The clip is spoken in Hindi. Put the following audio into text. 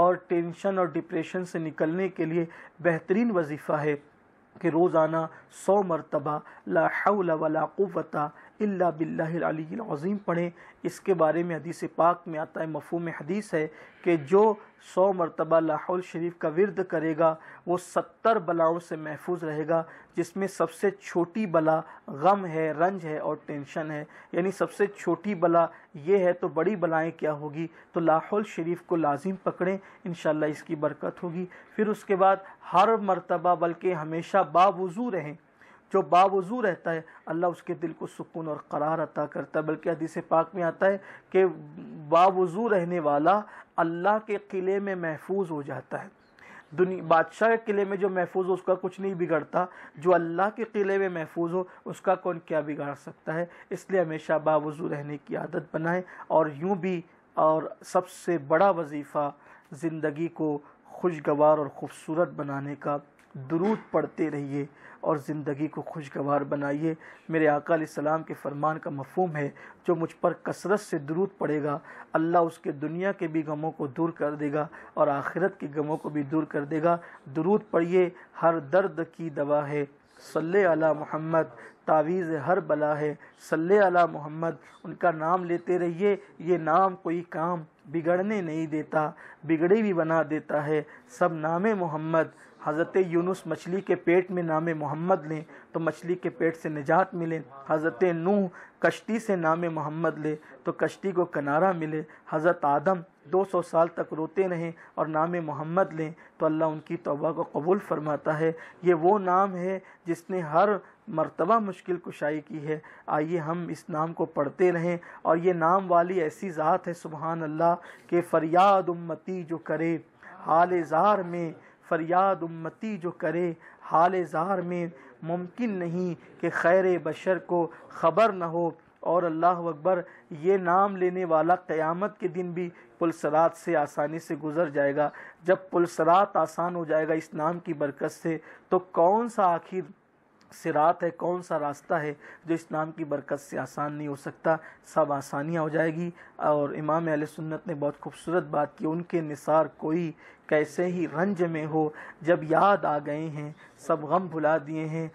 और टेंशन और डिप्रेशन से निकलने के लिए बेहतरीन वजीफ़ा है कि रोज़ाना सौ मरतबा ला वला क़ुवता अल्ला अजीम पढ़ें इसके बारे में हदीस पाक में आता है मफहम हदीस है कि जो सौ मरतबा लाहौल शरीफ का विरद करेगा वो सत्तर बलाओं से महफूज रहेगा जिसमें सबसे छोटी बला गम है रंज है और टेंशन है यानी सबसे छोटी बला ये है तो बड़ी बलाएं क्या होगी तो लाहौल शरीफ को लाजिम पकड़ें इन इसकी बरकत होगी फिर उसके बाद हर मरतबा बल्कि हमेशा बावजू रहें जो बावजू रहता है अल्लाह उसके दिल को सुकून और करार अता करता है बल्कि हदीस पाक में आता है कि बावजू रहने वाला अल्लाह के किले में महफूज हो जाता है दुनिया बादशाह के किले में जो महफूज हो उसका कुछ नहीं बिगड़ता जो अल्लाह के किले में महफूज हो उसका कौन क्या बिगाड़ सकता है इसलिए हमेशा बावजू रहने की आदत बनाएं और यूँ भी और सबसे बड़ा वजीफ़ा ज़िंदगी को खुशगवार और ख़ूबसूरत बनाने का दरूद पढ़ते रहिए और ज़िंदगी को खुशगवार बनाइए मेरे आका सलाम के फरमान का मफहम है जो मुझ पर कसरत से दरूद पड़ेगा अल्लाह उसके दुनिया के भी गमों को दूर कर देगा और आखिरत के गमों को भी दूर कर देगा दरूद पढ़िए हर दर्द की दवा है सल्ले अला मोहम्मद तावीज़ हर बला है सल्ले अला मोहम्मद उनका नाम लेते रहिए ये नाम कोई काम बिगड़ने नहीं देता बिगड़े भी बना देता है सब नाम मोहम्मद हज़रत यूनुस मछली के पेट में नाम मोहम्मद लें तो मछली के पेट से निजात मिले हज़रत नूह कश्ती से नाम मोहम्मद ले तो कश्ती को किनारा मिले हज़रत आदम 200 साल तक रोते रहें और नाम मोहम्मद लें तो अल्लाह उनकी तोबा को कबूल फरमाता है ये वो नाम है जिसने हर मर्तबा मुश्किल कुशाई की है आइए हम इस नाम को पढ़ते रहें और ये नाम वाली ऐसी ज़ात है सुबहान अल्लाह कि फरियाद उम्मती जो करे हाल ज़ार में फरियाद उम्मती जो करे हाल ज़ार में मुमकिन नहीं कि खैर बशर को ख़बर न हो और अल्लाह अकबर ये नाम लेने वाला क़यामत के दिन भी पुलसरात से आसानी से गुजर जाएगा जब पुलसरात आसान हो जाएगा इस नाम की बरकत से तो कौन सा आखिर सिरात है कौन सा रास्ता है जो इस्लाम की बरकत से आसान नहीं हो सकता सब आसानियाँ हो जाएगी और इमाम अल सुन्नत ने बहुत खूबसूरत बात की उनके निसार कोई कैसे ही रंज में हो जब याद आ गए हैं सब गम भुला दिए हैं